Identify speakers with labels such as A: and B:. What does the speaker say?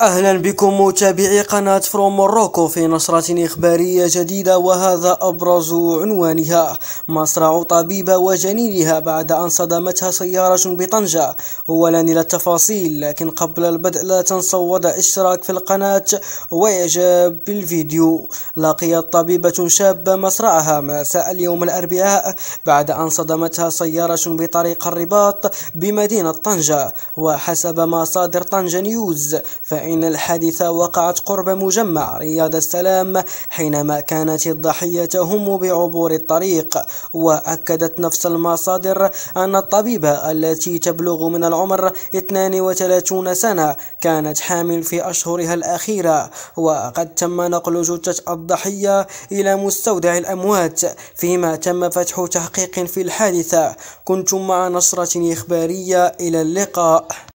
A: أهلا بكم متابعي قناة فروم موروكو في نشرة إخبارية جديدة وهذا أبرز عنوانها مصرع طبيبة وجنينها بعد أن صدمتها سيارة بطنجة أولا إلى التفاصيل لكن قبل البدء لا تنسوا وضع اشتراك في القناة وإعجاب بالفيديو لقيت طبيبة شابة مصرعها مساء اليوم الأربعاء بعد أن صدمتها سيارة بطريق الرباط بمدينة طنجة وحسب مصادر طنجة نيوز فإن فإن الحادثة وقعت قرب مجمع رياض السلام حينما كانت الضحية تهم بعبور الطريق وأكدت نفس المصادر أن الطبيبة التي تبلغ من العمر 32 سنة كانت حامل في أشهرها الأخيرة وقد تم نقل جثة الضحية إلى مستودع الأموات فيما تم فتح تحقيق في الحادثة كنتم مع نشرة إخبارية إلى اللقاء